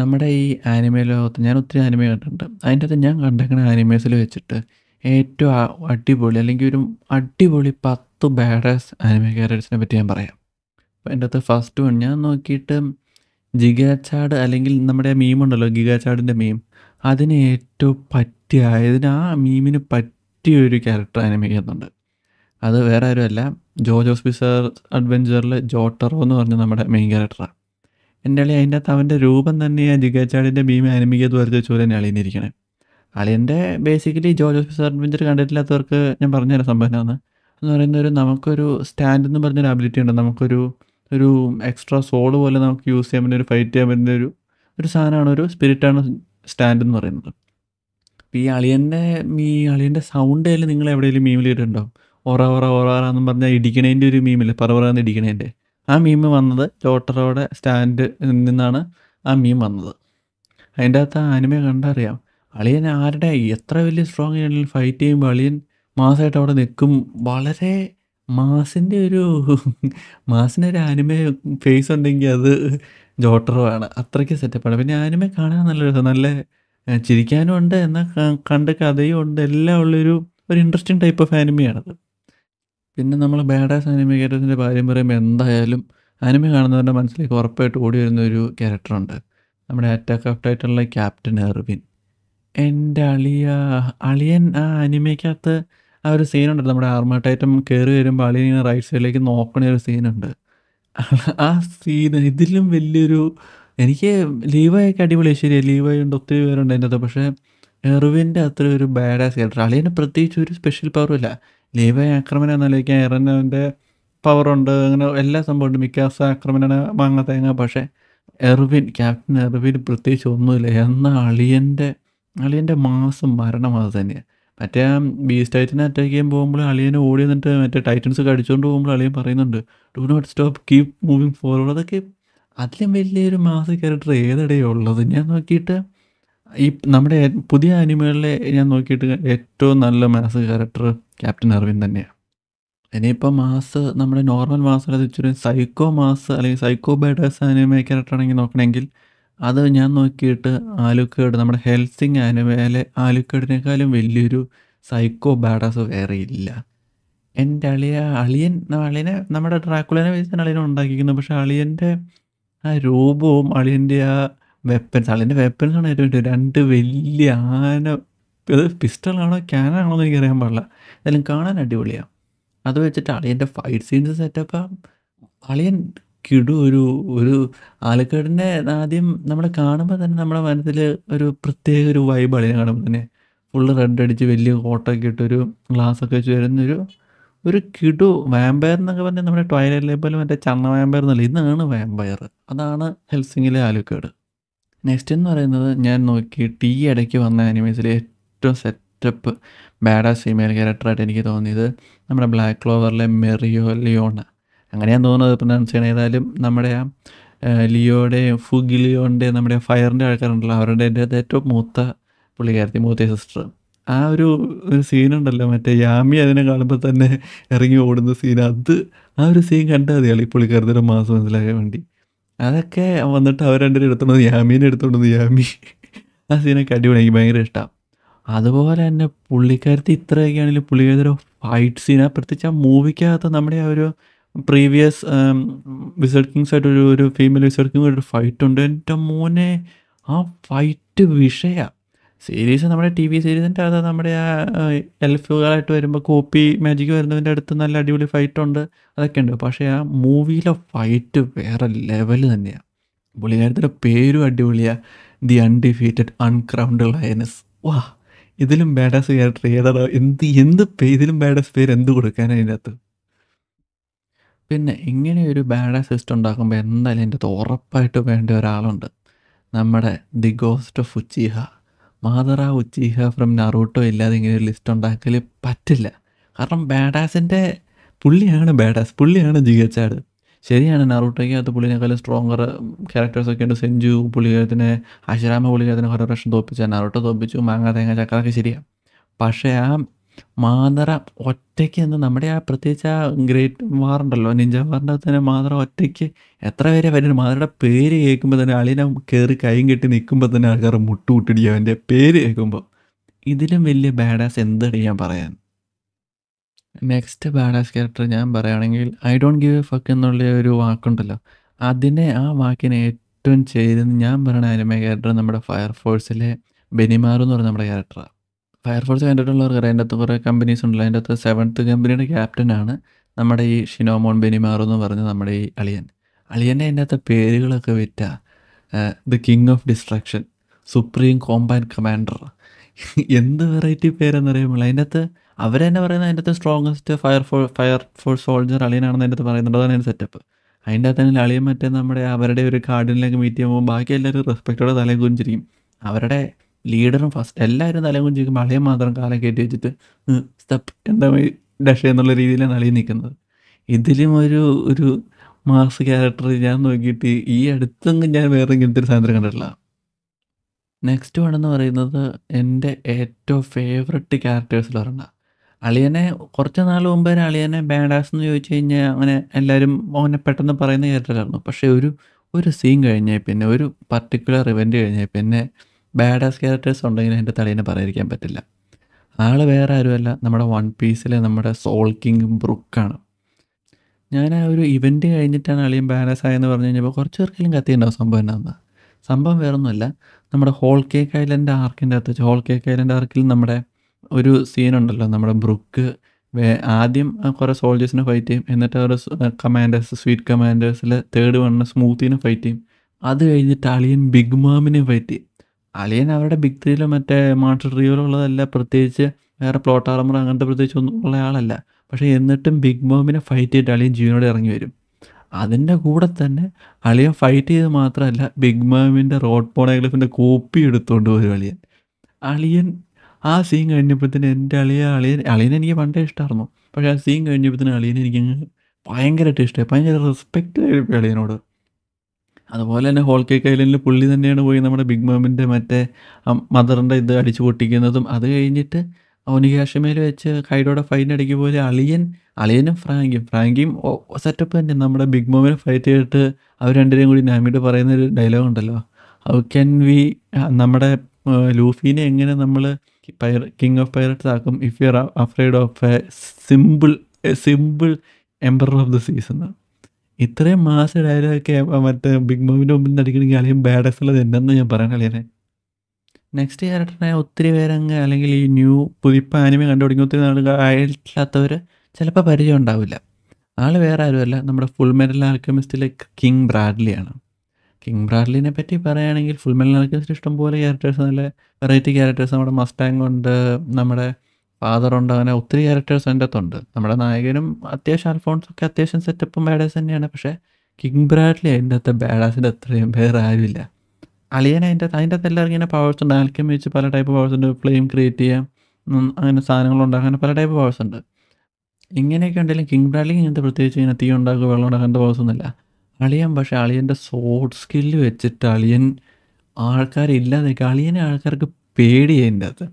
നമ്മുടെ ഈ ആനിമ ലോകത്ത് ഞാൻ ഒത്തിരി ആനിമ കണ്ടിട്ടുണ്ട് അതിൻ്റെ അകത്ത് ഞാൻ കണ്ടേക്കുന്ന ആനിമേസിൽ വെച്ചിട്ട് ഏറ്റവും അടിപൊളി അല്ലെങ്കിൽ ഒരു അടിപൊളി പത്ത് ബാഡാസ് ആനിമ ക്യാരക്ടേഴ്സിനെ പറ്റി ഞാൻ പറയാം അപ്പോൾ എൻ്റെ അകത്ത് ഫസ്റ്റ് വൺ ഞാൻ നോക്കിയിട്ട് ജിഗാച്ചാട് അല്ലെങ്കിൽ നമ്മുടെ മീം ഉണ്ടല്ലോ ഗിഗാച്ചാടിൻ്റെ മീം അതിന് ഏറ്റവും പറ്റിയ അതിന് ആ മീമിന് പറ്റിയ ഒരു ക്യാരക്ടർ ആനിമ ചെയ്യുന്നുണ്ട് അത് വേറെ ആരുമല്ല ജോജോസ് ബിസർ അഡ്വഞ്ചറിൽ ജോട്ടറോ എന്ന് പറഞ്ഞ നമ്മുടെ മെയിൻ ക്യാരക്ടറാണ് എൻ്റെ അളി അതിൻ്റെ അകത്ത് അവൻ്റെ രൂപം തന്നെ ആ ജിഗാച്ചാടിൻ്റെ ഭീമ അനിമിക്കത് വരച്ച ചൂരനെ അളിയെന്നിരിക്കണേ അളിയൻ്റെ ബേസിക്കലി ജോജോസ് അഡ്വഞ്ചർ കണ്ടിട്ടില്ലാത്തവർക്ക് ഞാൻ പറഞ്ഞുതരാം സംഭവം എന്ന് പറയുന്ന ഒരു നമുക്കൊരു സ്റ്റാൻഡ് എന്ന് പറഞ്ഞൊരു അബിലിറ്റി ഉണ്ട് നമുക്കൊരു ഒരു എക്സ്ട്രാ സോള് പോലെ നമുക്ക് യൂസ് ചെയ്യാൻ പറ്റുന്ന ഒരു ഫൈറ്റ് ചെയ്യാൻ പറ്റുന്ന ഒരു ഒരു സാധനമാണ് ഒരു സ്പിരിറ്റാണ് സ്റ്റാൻഡ് എന്ന് പറയുന്നത് ഈ അളിയൻ്റെ ഈ അളിയൻ്റെ സൗണ്ട് ആയാലും നിങ്ങൾ എവിടെയെങ്കിലും മീമിലിട്ടുണ്ടോ ഒറ ഒറ ഒറ എന്ന് പറഞ്ഞാൽ ഇടിക്കണേൻ്റെ ഒരു മീമില്ല പറ പറന്ന് ഇടിക്കണേൻ്റെ ആ മീം വന്നത് ലോട്ടറോടെ സ്റ്റാൻഡ് നിന്നാണ് ആ മീം വന്നത് അതിൻ്റെ അകത്ത് ആ കണ്ടറിയാം അളിയൻ ആരുടെ എത്ര വലിയ സ്ട്രോങ് ആണെങ്കിലും ഫൈറ്റ് ചെയ്യുമ്പോൾ അളിയൻ മാസമായിട്ട് അവിടെ നിൽക്കും വളരെ മാസിൻ്റെ ഒരു മാസിൻ്റെ ഒരു ആനിമ ഫേസ് ഉണ്ടെങ്കിൽ അത് ജോട്ടറോ ആണ് അത്രയ്ക്ക് സെറ്റപ്പാണ് പിന്നെ ആനിമ കാണാൻ നല്ല രസം നല്ല ചിരിക്കാനും ഉണ്ട് എന്നാൽ കണ്ട് കഥയും ഉണ്ട് എല്ലാം ഉള്ളൊരു ഒരു ഇൻട്രസ്റ്റിംഗ് ടൈപ്പ് ഓഫ് ആനിമയാണത് പിന്നെ നമ്മൾ ബാഡാസ് അനിമികേറ്റേഴ്സിൻ്റെ കാര്യം പറയുമ്പോൾ എന്തായാലും അനിമ കാണുന്നവരുടെ മനസ്സിലേക്ക് ഉറപ്പായിട്ട് ഓടി വരുന്ന ഒരു ക്യാരക്ടറുണ്ട് നമ്മുടെ അറ്റാക്ക് ഓഫ് ടൈറ്റിലുള്ള ക്യാപ്റ്റൻ എർവിൻ എൻ്റെ അളിയ അളിയൻ ആ അനിമയ്ക്കകത്ത് ആ ഒരു സീനുണ്ട് നമ്മുടെ ടൈറ്റം കയറി വരുമ്പോൾ അളിയൻ ഇങ്ങനെ റൈറ്റ് സൈഡിലേക്ക് നോക്കണ ഒരു സീനുണ്ട് ആ സീൻ ഇതിലും വലിയൊരു എനിക്ക് ലീവായൊക്കെ അടിപൊളി ശരി ലീവായി ഉണ്ട് ഒത്തിരി പേരുണ്ട് അതിൻ്റെ അകത്ത് പക്ഷേ എറിവിൻ്റെ അത്ര ഒരു ബാഡ് ആസ് ക്യാരക്ടർ അളിയന് പ്രത്യേകിച്ച് ഒരു സ്പെഷ്യൽ പവറും ഇല്ല ലീവ ആക്രമണം എന്നാലോചിക്കാൻ എറനവൻ്റെ പവറുണ്ട് അങ്ങനെ എല്ലാ സംഭവമുണ്ട് മിക്കാസ ആക്രമണ മാങ്ങ തേങ്ങ പക്ഷേ എർവിൻ ക്യാപ്റ്റൻ എർവിൻ പ്രത്യേകിച്ച് ഒന്നുമില്ല എന്ന അളിയൻ്റെ അളിയൻ്റെ മാസം അത് തന്നെയാണ് മറ്റേ ആ ബീസ് ടൈറ്റിനെ അറ്റാക്ക് ചെയ്യാൻ പോകുമ്പോൾ അളിയനെ ഓടി എന്നിട്ട് മറ്റേ ടൈറ്റൻസ് കടിച്ചുകൊണ്ട് പോകുമ്പോൾ അളിയൻ പറയുന്നുണ്ട് do not stop keep moving forward അതൊക്കെ അതിലും വലിയൊരു മാസ ക്യാരക്ടർ ഏതെടെയുള്ളത് ഞാൻ നോക്കിയിട്ട് ഈ നമ്മുടെ പുതിയ ആനിമകളിലെ ഞാൻ നോക്കിയിട്ട് ഏറ്റവും നല്ല മാസ് ക്യാരക്ടർ ക്യാപ്റ്റൻ അർവിൻ തന്നെയാണ് ഇനിയിപ്പോൾ മാസ് നമ്മുടെ നോർമൽ മാസ് അല്ലാതെ ഇച്ചിരി സൈക്കോ മാസ് അല്ലെങ്കിൽ സൈക്കോ ബേഡേഴ്സ് ആനിമ ക്യാരക്ടറാണെങ്കിൽ നോക്കണമെങ്കിൽ അത് ഞാൻ നോക്കിയിട്ട് ആലുക്കേട് നമ്മുടെ ഹെൽസിങ് ആനിമയിലെ ആലുക്കേടിനേക്കാളും വലിയൊരു സൈക്കോ ബാഡാസ് വേറെ ഇല്ല എൻ്റെ അളിയ അളിയൻ അളിയനെ നമ്മുടെ ഡ്രാക്കുളനെ വെച്ചാണ് അളിയനെ ഉണ്ടാക്കിയിരിക്കുന്നത് പക്ഷേ അളിയൻ്റെ ആ രൂപവും അളിയൻ്റെ ആ വെപ്പൻസ് ആളിൻ്റെ വെപ്പൻസ് ആണ് ഏറ്റവും രണ്ട് വലിയ ആന അത് പിസ്റ്റലാണോ ക്യാനാണോ എന്ന് എനിക്കറിയാൻ പാടില്ല എന്തായാലും കാണാൻ അടിപൊളിയാണ് അത് വെച്ചിട്ട് അളിയൻ്റെ ഫൈറ്റ് സീൻസ് സെറ്റപ്പ് അളിയൻ കിടു ഒരു ഒരു ആലക്കാടിനെ ആദ്യം നമ്മൾ കാണുമ്പോൾ തന്നെ നമ്മുടെ മനസ്സിൽ ഒരു പ്രത്യേക ഒരു വൈബ് അളിയനെ കാണുമ്പോൾ തന്നെ ഫുള്ള് റെഡ് അടിച്ച് വലിയ കോട്ടൊക്കെ ഇട്ടൊരു ഗ്ലാസ്സൊക്കെ വെച്ച് വരുന്നൊരു ഒരു കിടു വാമ്പയർ എന്നൊക്കെ പറഞ്ഞാൽ നമ്മുടെ ടോയ്ലറ്റിലെ പോലും മറ്റേ ചണ്ണ വാമ്പയർ എന്നല്ല ഇന്നാണ് വാമ്പയർ അതാണ് ഹെൽസിങ്ങിലെ ആലക്കേട് നെക്സ്റ്റ് എന്ന് പറയുന്നത് ഞാൻ നോക്കി ടി ഇടയ്ക്ക് വന്ന അനിമീസിൽ ഏറ്റവും സെറ്റപ്പ് ബാഡാസ് ഫീമെയിൽ ക്യാരക്ടറായിട്ട് എനിക്ക് തോന്നിയത് നമ്മുടെ ബ്ലാക്ക് ക്ലോവറിലെ മെറിയോ ലിയോണ അങ്ങനെയാണ് തോന്നുന്നത് പ്രൊനൗൺസ് ചെയ്യണം ഏതായാലും നമ്മുടെ ആ ലിയോയുടെ ഫുഗിലിയോൻ്റെ നമ്മുടെ ഫയറിൻ്റെ ആൾക്കാരുണ്ടല്ലോ അവരുടെ എൻ്റെ ഏറ്റവും മൂത്ത പുള്ളിക്കാരത്തി മൂത്ത സിസ്റ്റർ ആ ഒരു ഒരു സീനുണ്ടല്ലോ മറ്റേ യാമി അതിനെ കാണുമ്പോൾ തന്നെ ഇറങ്ങി ഓടുന്ന സീൻ അത് ആ ഒരു സീൻ കണ്ടാൽ മതിയാളി പുള്ളിക്കാരത്തിൻ്റെ മാസം മനസ്സിലാക്കാൻ വേണ്ടി അതൊക്കെ വന്നിട്ട് അവർ രണ്ടുപേരും എടുത്തോണ്ട് യാമീനെ എടുത്തോണ്ട് യാമി ആ സീനൊക്കെ അടിപൊളി എനിക്ക് ഭയങ്കര ഇഷ്ടമാണ് അതുപോലെ തന്നെ പുള്ളിക്കാരത്തി ഇത്രയൊക്കെ ആണെങ്കിൽ പുള്ളിക്കാരത്തി ഒരു ഫൈറ്റ് സീനാണ് പ്രത്യേകിച്ച് ആ മൂവിക്കകത്ത് നമ്മുടെ ആ ഒരു പ്രീവിയസ് വിസഡ് കിങ്സ് ആയിട്ടൊരു ഒരു ഫീമെയിൽ വിസഡ് കിങ് ഒരു ഫൈറ്റ് ഉണ്ട് എൻ്റെ മോനെ ആ ഫൈറ്റ് വിഷയ സീരീസ് നമ്മുടെ ടി വി സീരീസിൻ്റെ അത് നമ്മുടെ ആ എൽഫുകളായിട്ട് വരുമ്പോൾ കോപ്പി മാജിക് വരുന്നതിൻ്റെ അടുത്ത് നല്ല അടിപൊളി ഫൈറ്റ് ഉണ്ട് അതൊക്കെ ഉണ്ട് പക്ഷേ ആ മൂവിയിലെ ഫൈറ്റ് വേറെ ലെവൽ തന്നെയാണ് പുള്ളിക്കാരത്തിൻ്റെ പേരും അടിപൊളിയാണ് ദി അൺഡിഫീറ്റഡ് അൺക്രൗണ്ട് ലയനസ് വാ ഇതിലും ബാഡാസ് ക്യാരക്ടർ ഏതാണോ എന്ത് എന്ത് പേ ഇതിലും ബാഡാസ് പേര് എന്ത് കൊടുക്കാനാണ് അതിൻ്റെ അകത്ത് പിന്നെ ഇങ്ങനെ ഒരു ബാഡാസ് സിസ്റ്റം ഉണ്ടാക്കുമ്പോൾ എന്തായാലും എൻ്റെ അകത്ത് ഉറപ്പായിട്ട് വേണ്ട ഒരാളുണ്ട് നമ്മുടെ the ghost of Uchiha Madara Uchiha from Naruto ഇല്ലാതെ ഇങ്ങനെ ഒരു ലിസ്റ്റ് ഉണ്ടാക്കൽ പറ്റില്ല കാരണം ബാഡാസിൻ്റെ പുള്ളിയാണ് ബാഡാസ് പുള്ളിയാണ് ജിഗച്ചാട് ശരിയാണ് നറൂട്ടോയ്ക്ക് അകത്ത് പുള്ളിനേക്കാളും സ്ട്രോങ്ങർ ക്യാരക്ടേഴ്സൊക്കെ ഉണ്ട് സെഞ്ചു പുള്ളിക്കാരത്തിനെ അശരാമ പുള്ളിക്കാരത്തിനെ കുറേ പ്രശ്നം തോപ്പിച്ചു നറൂട്ടോ തോപ്പിച്ചു മാങ്ങ തേങ്ങ ചക്കറൊക്കെ ശരിയാണ് പക്ഷേ ആ മാതറ ഒറ്റയ്ക്ക് എന്ന് നമ്മുടെ ആ പ്രത്യേകിച്ച് ആ ഗ്രേറ്റ് വാറുണ്ടല്ലോ നിഞ്ച വാറിൻ്റെ അകത്ത് തന്നെ മാതറ ഒറ്റയ്ക്ക് എത്ര പേരെ വരുന്നത് മാതറയുടെ പേര് കേൾക്കുമ്പോൾ തന്നെ അളിനെ കയറി കൈയും കെട്ടി നിൽക്കുമ്പോൾ തന്നെ ആൾക്കാർ മുട്ടുമുട്ടിടിക്കുക അവൻ്റെ പേര് കേൾക്കുമ്പോൾ ഇതിലും വലിയ ബാഡാസ് എന്താണ് ഞാൻ പറയാൻ നെക്സ്റ്റ് ബാഡാസ് ക്യാരക്ടർ ഞാൻ പറയുകയാണെങ്കിൽ I don't give a fuck എന്നുള്ള ഒരു വാക്കുണ്ടല്ലോ അതിനെ ആ വാക്കിനെ ഏറ്റവും ചെയ്തെന്ന് ഞാൻ പറയുന്ന അനിമ ക്യാരക്ടർ നമ്മുടെ ഫയർ ഫോഴ്സിലെ ബെനിമാർ എന്ന് പറയുന്ന നമ്മുടെ ക്യാരക്ടറാണ് ഫയർഫോഴ്സ് കണ്ടിട്ടുള്ളവർക്ക് അതിൻ്റെ അകത്ത് കുറേ കമ്പനീസ് ഉണ്ടല്ലോ അതിൻ്റെ അകത്ത് സെവൻത്ത് കമ്പനിയുടെ ക്യാപ്റ്റനാണ് നമ്മുടെ ഈ ഷിനോമോൺ ബെനിമാർ എന്ന് പറഞ്ഞ നമ്മുടെ ഈ അളിയൻ അളിയൻ്റെ അതിൻ്റെ അകത്ത് പേരുകളൊക്കെ വിറ്റ the king of destruction supreme combat commander എന്ത് വെറൈറ്റി പേരെന്നറിയുമ്പോൾ അതിൻ്റെ അകത്ത് അവർ തന്നെ പറയുന്നത് അതിൻ്റെ അകത്ത് സ്ട്രോങ്ങസ്റ്റ് ഫയർ ഫോ ഫയർ ഫോഴ്സ് സോൾജർ അളിയനാണെന്ന് അതിൻ്റെ അകത്ത് പറയുന്നുണ്ട് അതാണ് അതിൻ്റെ സെറ്റപ്പ് അതിൻ്റെ അകത്ത് തന്നെ അളിയൻ മറ്റേ നമ്മുടെ അവരുടെ ഒരു കാർഡിനിലേക്ക് മീറ്റ് ചെയ്യുമ്പോൾ ബാക്കി എല്ലാവരും റെസ്പെക്റ്റോടെ തലയും കുഞ്ചിരിക്കും അവരുടെ ലീഡറും ഫസ്റ്റ് എല്ലാവരും തലകുഞ്ചി അളിയൻ മാത്രം കാലം കയറ്റി വെച്ചിട്ട് സ്റ്റെപ്പ് എന്താ ഡഷ എന്നുള്ള രീതിയിലാണ് അളി നിൽക്കുന്നത് ഇതിലും ഒരു ഒരു മാർസ് ക്യാരക്ടർ ഞാൻ നോക്കിയിട്ട് ഈ അടുത്തെങ്കിലും ഞാൻ വേറെ ഇങ്ങനത്തെ ഒരു സാധനം കണ്ടിട്ടില്ല നെക്സ്റ്റ് എന്ന് പറയുന്നത് എൻ്റെ ഏറ്റവും ഫേവററ്റ് ക്യാരക്ടേഴ്സിൽ ഒരെണ്ണ അളിയനെ കുറച്ച് നാൾ മുമ്പ് തന്നെ അളിയനെ ബാഡാസ് എന്ന് ചോദിച്ചു കഴിഞ്ഞാൽ അങ്ങനെ എല്ലാവരും അങ്ങനെ പെട്ടെന്ന് പറയുന്ന ക്യാരക്ടറായിരുന്നു പക്ഷേ ഒരു ഒരു സീൻ കഴിഞ്ഞാൽ പിന്നെ ഒരു പർട്ടിക്കുലർ ഇവൻറ്റ് കഴിഞ്ഞാൽ പിന്നെ ബാഡാസ് ക്യാരക്ടേഴ്സ് ഉണ്ടെങ്കിൽ എൻ്റെ തലേനെ പറയാതിരിക്കാൻ പറ്റില്ല ആൾ വേറെ ആരുമല്ല നമ്മുടെ വൺ പീസിലെ നമ്മുടെ സോൾ കിങ് ബ്രുക്കാണ് ഞാൻ ആ ഒരു ഇവൻറ്റ് കഴിഞ്ഞിട്ടാണ് അളിയും ബാലൻസ് ആയെന്ന് പറഞ്ഞു കഴിഞ്ഞപ്പോൾ കുറച്ച് പേർക്കെങ്കിലും കത്തിയുണ്ടാവും സംഭവം എന്നാന്ന് സംഭവം ഒന്നുമല്ല നമ്മുടെ ഹോൾ കേക്ക് ഐലൻഡ് ആർക്കിൻ്റെ അകത്ത് ഹോൾ കേക്ക് ഐലൻഡ് ആർക്കിൽ നമ്മുടെ ഒരു സീനുണ്ടല്ലോ നമ്മുടെ ബ്രുക്ക് ആദ്യം കുറേ സോൾജേഴ്സിനെ ഫൈറ്റ് ചെയ്യും എന്നിട്ട് അവരുടെ കമാൻഡേഴ്സ് സ്വീറ്റ് കമാൻഡേഴ്സിൽ തേർഡ് വണ്ണ സ്മൂത്തിനെ ഫൈറ്റ് ചെയ്യും അത് കഴിഞ്ഞിട്ട് അളിയൻ ബിഗ് മാമിനെ ഫൈറ്റ് ചെയ്യും അലിയൻ അവരുടെ ബിഗ് ത്രീയിലോ മറ്റേ മാർട്ട് ട്രിയോയിലോ ഉള്ളതല്ല പ്രത്യേകിച്ച് വേറെ പ്ലോട്ട് ആർമർ അങ്ങനത്തെ പ്രത്യേകിച്ച് ഒന്നും ഉള്ള ആളല്ല പക്ഷേ എന്നിട്ടും ബിഗ് ബോമിനെ ഫൈറ്റ് ചെയ്തിട്ട് അളിയൻ ജീവനോട് ഇറങ്ങി വരും അതിൻ്റെ കൂടെ തന്നെ അളിയൻ ഫൈറ്റ് ചെയ്ത് മാത്രമല്ല ബിഗ് മാമിൻ്റെ റോഡ് പോണേഗ്ലിഫിൻ്റെ കോപ്പി എടുത്തുകൊണ്ട് വരും അളിയൻ അളിയൻ ആ സീൻ കഴിഞ്ഞപ്പോഴത്തേന് എൻ്റെ അളിയ അളിയൻ അളിയൻ എനിക്ക് പണ്ടേ ഇഷ്ടമായിരുന്നു പക്ഷേ ആ സീൻ കഴിഞ്ഞപ്പോഴത്തേന് അളിയനെ എനിക്ക് ഭയങ്കരമായിട്ട് ഇഷ്ടമായി ഭയങ്കര റെസ്പെക്റ്റ് ആയിരിക്കും അളിയനോട് അതുപോലെ തന്നെ ഹോൾ കേക്ക് ഐലൻഡിൽ പുള്ളി തന്നെയാണ് പോയി നമ്മുടെ ബിഗ് മാമിൻ്റെ മറ്റേ മദറിൻ്റെ ഇത് അടിച്ചു പൊട്ടിക്കുന്നതും അത് കഴിഞ്ഞിട്ട് ഓനികാശ്മയിൽ വെച്ച് ഹൈഡോടെ ഫൈൻ അടിക്കുക പോലെ അളിയൻ അളിയനും ഫ്രാങ്കും ഫ്രാങ്കിയും സെറ്റപ്പ് തന്നെ നമ്മുടെ ബിഗ് മോമിനെ ഫൈറ്റ് ചെയ്തിട്ട് അവർ രണ്ടുപേരും കൂടി നാമിയുടെ പറയുന്ന ഒരു ഡയലോഗ് ഉണ്ടല്ലോ ഹൗ ക്യാൻ വി നമ്മുടെ ലൂഫീനെ എങ്ങനെ നമ്മൾ പൈറ കിങ് ഓഫ് പൈറട്ട്സ് ആക്കും if you are afraid of a simple a simple emperor of the season ഇത്രയും മാസ ഡയലോഗൊക്കെ മറ്റേ ബിഗ് ബോമിൻ്റെ മുമ്പിൽ നടിക്കണമെങ്കിൽ അല്ലെങ്കിൽ ഉള്ളത് എന്തെന്ന് ഞാൻ പറയാൻ അല്ലേ നെക്സ്റ്റ് ക്യാരക്ടറിനായ ഒത്തിരി പേരങ്ങ് അല്ലെങ്കിൽ ഈ ന്യൂ പുതിപ്പ് ആനിമ തുടങ്ങി ഒത്തിരി ആയിട്ടില്ലാത്തവർ ചിലപ്പോൾ പരിചയം ഉണ്ടാവില്ല ആൾ വേറെ ആരുമല്ല നമ്മുടെ ഫുൾ മെൽ ആൽക്കമിസ്റ്റിലെ കിങ് ബ്രാഡ്ലിയാണ് കിങ് ബ്രാഡ്ലിനെ പറ്റി പറയുകയാണെങ്കിൽ ഫുൾ മെൽ ആൽക്കമിസ്റ്റ് ഇഷ്ടംപോലെ ക്യാരക്ടേഴ്സ് നല്ല വെറൈറ്റി ക്യാരക്ടേഴ്സ് നമ്മുടെ മസ്റ്റാങ് ഉണ്ട് നമ്മുടെ ഫാദറുണ്ട് അങ്ങനെ ഒത്തിരി ക്യാരക്ടേഴ്സ് എൻ്റെ അകത്തുണ്ട് നമ്മുടെ നായകനും അത്യാവശ്യം അൽഫോൺസ് ഒക്കെ അത്യാവശ്യം സെറ്റപ്പും ബാഡേഴ്സ് തന്നെയാണ് പക്ഷേ കിങ് ബ്രാഡ്ലി അതിൻ്റെ അകത്ത് ബാഡാസിൻ്റെ അത്രയും വേറെ ആരുമില്ല അളിയനെ അതിൻ്റെ അകത്ത് അതിൻ്റെ അകത്ത് എല്ലാവർക്കും ഇങ്ങനെ പവേഴ്സ് ഉണ്ട് ആൽക്കം വെച്ച് പല ടൈപ്പ് പവേഴ്സ് ഉണ്ട് ഫ്ലെയിം ക്രിയേറ്റ് ചെയ്യാം അങ്ങനെ സാധനങ്ങളുണ്ട് അങ്ങനെ പല ടൈപ്പ് പവേഴ്സ് ഉണ്ട് ഇങ്ങനെയൊക്കെ ഉണ്ടെങ്കിലും കിങ് ബ്രാഡ്ലി ഇങ്ങനത്തെ പ്രത്യേകിച്ച് ഇങ്ങനെ തീ ഉണ്ടാക്കുക വെള്ളം ഉണ്ടാക്കുക അങ്ങനത്തെ പവേഴ്സ് ഒന്നുമില്ല അളിയൻ പക്ഷേ അളിയൻ്റെ സോഡ് സ്കില്ല് വെച്ചിട്ട് അളിയൻ ആൾക്കാരില്ലാതെ അളിയനെ ആൾക്കാർക്ക് പേടിയതിൻ്റെ അകത്ത്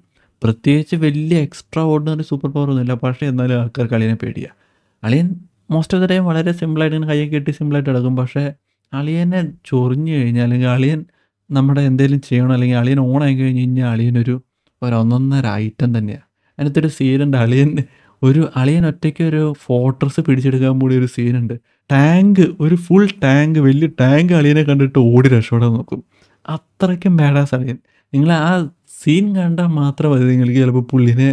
പ്രത്യേകിച്ച് വലിയ എക്സ്ട്രാ ഓർഡിനറി സൂപ്പർ പവർ ഒന്നുമില്ല പക്ഷേ എന്നാലും ആൾക്കാർ അളിയനെ പേടിയാ അളിയൻ മോസ്റ്റ് ഓഫ് ദ ടൈം വളരെ സിമ്പിളായിട്ട് ഇങ്ങനെ കയ്യൊക്കെ കെട്ടി സിമ്പിളായിട്ട് നടക്കും പക്ഷേ അളിയനെ ചൊറിഞ്ഞു കഴിഞ്ഞാൽ അല്ലെങ്കിൽ അളിയൻ നമ്മുടെ എന്തെങ്കിലും ചെയ്യണം അല്ലെങ്കിൽ അളിയൻ ഓണായി കഴിഞ്ഞ് കഴിഞ്ഞാൽ അളിയനൊരു ഒരു ഐറ്റം തന്നെയാണ് അതിനകത്തൊരു സീനുണ്ട് അളിയൻ ഒരു അളിയൻ ഒറ്റയ്ക്ക് ഒരു ഫോട്ടോസ് പിടിച്ചെടുക്കാൻ കൂടി ഒരു സീനുണ്ട് ടാങ്ക് ഒരു ഫുൾ ടാങ്ക് വലിയ ടാങ്ക് അളിയനെ കണ്ടിട്ട് ഓടി രക്ഷപ്പെടാൻ നോക്കും അത്രയ്ക്കും ബാഡാസ് അളിയൻ നിങ്ങൾ ആ സീൻ കണ്ടാൽ മാത്രം മതി നിങ്ങൾക്ക് ചിലപ്പോൾ പുള്ളിനെ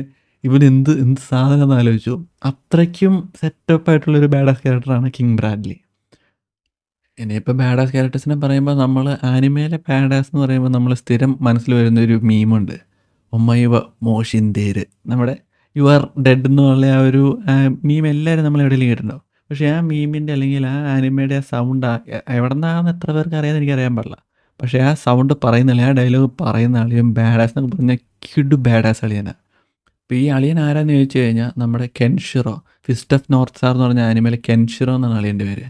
ഇവൻ എന്ത് എന്ത് സാധനം എന്ന് ആലോചിച്ചു അത്രയ്ക്കും സെറ്റപ്പ് ആയിട്ടുള്ളൊരു ഓഫ് ക്യാരക്ടറാണ് കിങ് ബ്രാഡ്ലി ഇനിയിപ്പോൾ ഓഫ് ക്യാരക്ടേഴ്സിനെ പറയുമ്പോൾ നമ്മൾ ആനിമയിലെ ബാഡാസ് എന്ന് പറയുമ്പോൾ നമ്മൾ സ്ഥിരം മനസ്സിൽ വരുന്ന ഒരു മീമുണ്ട് ഒമ്മയുവ മോഷിന്തേര് നമ്മുടെ യു ആർ ഡെഡ് എന്നുള്ള ആ ഒരു മീം എല്ലാവരും നമ്മൾ എവിടെയെങ്കിലും കേട്ടിട്ടുണ്ടാവും പക്ഷേ ആ മീമിൻ്റെ അല്ലെങ്കിൽ ആ ആനിമയുടെ ആ സൗണ്ട് എവിടെ നിന്നാണെന്ന് എത്ര പേർക്ക് അറിയാമെന്ന് എനിക്കറിയാൻ പാടില്ല പക്ഷേ ആ സൗണ്ട് പറയുന്നില്ല ആ ഡയലോഗ് പറയുന്ന അളിയും ബാഡാസ് എന്നൊക്കെ പറഞ്ഞ കിഡ് ബാഡാസ് അളിയനാണ് അപ്പോൾ ഈ അളിയൻ ആരാന്ന് ചോദിച്ചു കഴിഞ്ഞാൽ നമ്മുടെ Kenshiro fist of north star എന്ന് പറഞ്ഞ ആനിമൽ കെൻഷിറോ എന്നാണ് അളിയൻ്റെ പേര്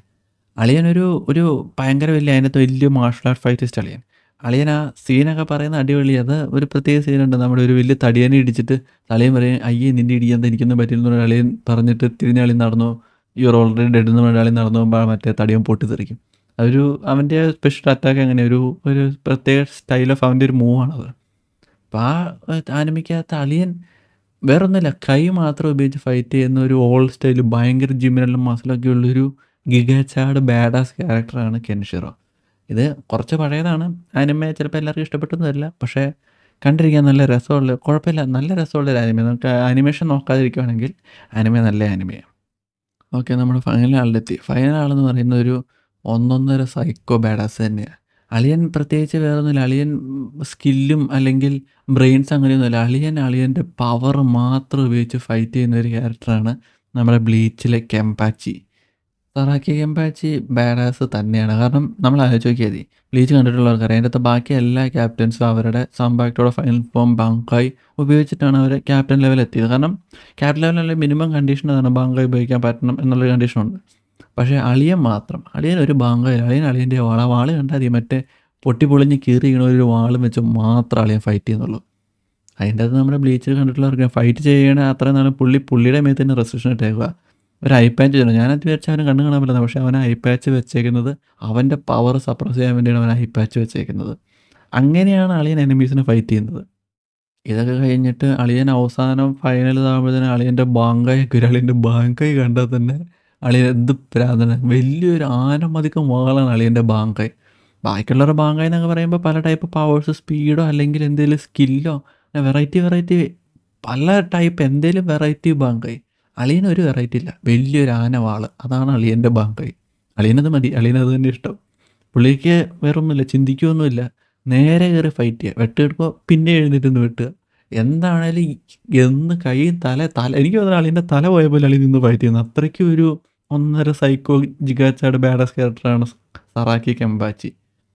അളിയൻ ഒരു ഒരു ഭയങ്കര വലിയ അതിനകത്ത് വലിയ മാർഷൽ ആർട്ട് ഫൈറ്റിസ്റ്റ് അളിയൻ അളിയൻ ആ സീനൊക്കെ പറയുന്ന അടിപൊളി അത് ഒരു പ്രത്യേക സീനുണ്ട് നമ്മുടെ ഒരു വലിയ തടിയനെ ഇടിച്ചിട്ട് അളിയൻ പറയും അയ്യേ നിന്റെ ഇടിക്കാൻ എനിക്കൊന്നും പറ്റില്ലെന്ന് പറഞ്ഞാൽ അളിയൻ പറഞ്ഞിട്ട് തിരിഞ്ഞ അളി നടന്നു യുവർ ഓൾറെഡി ഡെഡ് എന്ന് പറഞ്ഞ അളി നടന്നു പോകുമ്പോൾ മറ്റേ തടിയൻ പൊട്ടി തെറിക്കും അതൊരു അവൻ്റെ സ്പെഷ്യൽ അറ്റാക്ക് അങ്ങനെ ഒരു ഒരു പ്രത്യേക സ്റ്റൈൽ ഓഫ് അവൻ്റെ ഒരു അത് അപ്പോൾ ആ ആനമിക്കകത്ത് അളിയൻ വേറൊന്നുമില്ല കൈ മാത്രം ഉപയോഗിച്ച് ഫൈറ്റ് ചെയ്യുന്ന ഒരു ഓൾ സ്റ്റൈൽ ഭയങ്കര ജിമ്മിനെല്ലാം മസിലൊക്കെ ഉള്ളൊരു ഗിഗച്ചാട് ബാഡാസ് ക്യാരക്ടറാണ് കെൻഷിറോ ഇത് കുറച്ച് പഴയതാണ് ആനിമ ചിലപ്പോൾ എല്ലാവർക്കും ഇഷ്ടപ്പെട്ടൊന്നും പക്ഷേ കണ്ടിരിക്കാൻ നല്ല രസമുള്ള കുഴപ്പമില്ല നല്ല രസമുള്ള ഒരു ആനിമ നമുക്ക് ആനിമേഷൻ നോക്കാതിരിക്കുവാണെങ്കിൽ ആനിമ നല്ല ആനിമയാണ് ഓക്കെ നമ്മുടെ ഫൈനൽ ആളിലെത്തി ഫൈനൽ ആളെന്ന് പറയുന്ന ഒരു ഒന്നൊന്നര സൈക്കോ ബാഡാസ് തന്നെയാണ് അളിയൻ പ്രത്യേകിച്ച് വേറെ ഒന്നുമില്ല അളിയൻ സ്കില്ലും അല്ലെങ്കിൽ ബ്രെയിൻസ് അങ്ങനെയൊന്നുമില്ല അളിയൻ അളിയൻ്റെ പവർ മാത്രം ഉപയോഗിച്ച് ഫൈറ്റ് ചെയ്യുന്ന ഒരു ക്യാരക്ടറാണ് നമ്മുടെ ബ്ലീച്ചിലെ കെമ്പാച്ചി സറാക്കി കെമ്പാച്ചി ബാഡാസ് തന്നെയാണ് കാരണം നമ്മൾ ആലോചിച്ച് നോക്കിയാൽ മതി ബ്ലീച്ച് കണ്ടിട്ടുള്ളവർക്കറിയാം അതിൻ്റെ ബാക്കി എല്ലാ ക്യാപ്റ്റൻസും അവരുടെ സമ്പാക്റ്റോടെ ഫൈനൽ ഫോം ബാങ്കായി ഉപയോഗിച്ചിട്ടാണ് അവർ ക്യാപ്റ്റൻ ലെവൽ എത്തിയത് കാരണം ക്യാപ്റ്റൻ ലെവലിൽ മിനിമം കണ്ടീഷൻ അതാണ് ബാങ്കായി ഉപയോഗിക്കാൻ പറ്റണം എന്നുള്ള കണ്ടീഷനുണ്ട് പക്ഷേ അളിയൻ മാത്രം അളിയൻ ഒരു ബാങ്കയില്ല അളിയൻ അളിയൻ്റെ വാള വാൾ കണ്ടാൽ മതി മറ്റേ പൊട്ടിപ്പൊളിഞ്ഞ് കീറി വീണ ഒരു വാളും വെച്ച് മാത്രം അളിയൻ ഫൈറ്റ് ചെയ്യുന്നുള്ളൂ അതിൻ്റെ അത് നമ്മുടെ ബ്ലീച്ചർ കണ്ടിട്ടുള്ളവർക്ക് ഫൈറ്റ് ചെയ്യണ അത്ര നാളും പുള്ളി പുള്ളിയുടെ മേത്ത് തന്നെ റെസ്ട്രിക്ഷൻ ഇട്ടേക്കുക ഒരു ഐ പാച്ച് ചെയ്യണം അത് വിചാരിച്ചാൽ അവന് കണ്ണു കാണാൻ പറ്റില്ല പക്ഷേ അവൻ ഐ പാച്ച് വെച്ചേക്കുന്നത് അവൻ്റെ പവർ സപ്രസ് ചെയ്യാൻ വേണ്ടിയാണ് അവൻ ഐ പാച്ച് വെച്ചേക്കുന്നത് അങ്ങനെയാണ് അളിയൻ എനിമീസിനെ ഫൈറ്റ് ചെയ്യുന്നത് ഇതൊക്കെ കഴിഞ്ഞിട്ട് അളിയൻ അവസാനം ഫൈനൽ ആകുമ്പോഴത്തേനും അളിയൻ്റെ ബാങ്കായി ഗുരാളിൻ്റെ ബാങ്കായി കണ്ടാൽ തന്നെ അളി എന്ത് പ്രാന്തന വലിയൊരു ആനമതിക്കം വാളാണ് അളിയൻ്റെ ബാങ്കായി ബാക്കിയുള്ളവരുടെ ബാങ്കായി എന്നൊക്കെ പറയുമ്പോൾ പല ടൈപ്പ് പവേഴ്സ് സ്പീഡോ അല്ലെങ്കിൽ എന്തെങ്കിലും സ്കില്ലോ വെറൈറ്റി വെറൈറ്റി പല ടൈപ്പ് എന്തെങ്കിലും വെറൈറ്റി ബാങ്കായി അളിയൻ ഒരു വെറൈറ്റി ഇല്ല വലിയൊരു ആന വാള് അതാണ് അളിയൻ്റെ ബാങ്കായി അളിയനത് മതി അളിയനത് തന്നെ ഇഷ്ടം പുള്ളിക്ക് വേറൊന്നുമില്ല ചിന്തിക്കുകയൊന്നുമില്ല നേരെ കയറി ഫൈറ്റ് ചെയ്യുക വെട്ടിയെടുക്കുക പിന്നെ എഴുന്നേറ്റ് വെട്ടുക എന്താണേലും എന്ന് കൈ തല തല എനിക്ക് തോന്നുന്നു അളിയൻ്റെ തല പോയ പോലെ അളി നിന്ന് ഫൈറ്റ് ചെയ്യുന്നു അത്രയ്ക്കും ഒരു ഒന്നര സൈക്കോ ജിഗാച്ചാട് ബാഡസ് ക്യാരക്ടറാണ് സറാക്കി കെമ്പാച്ചി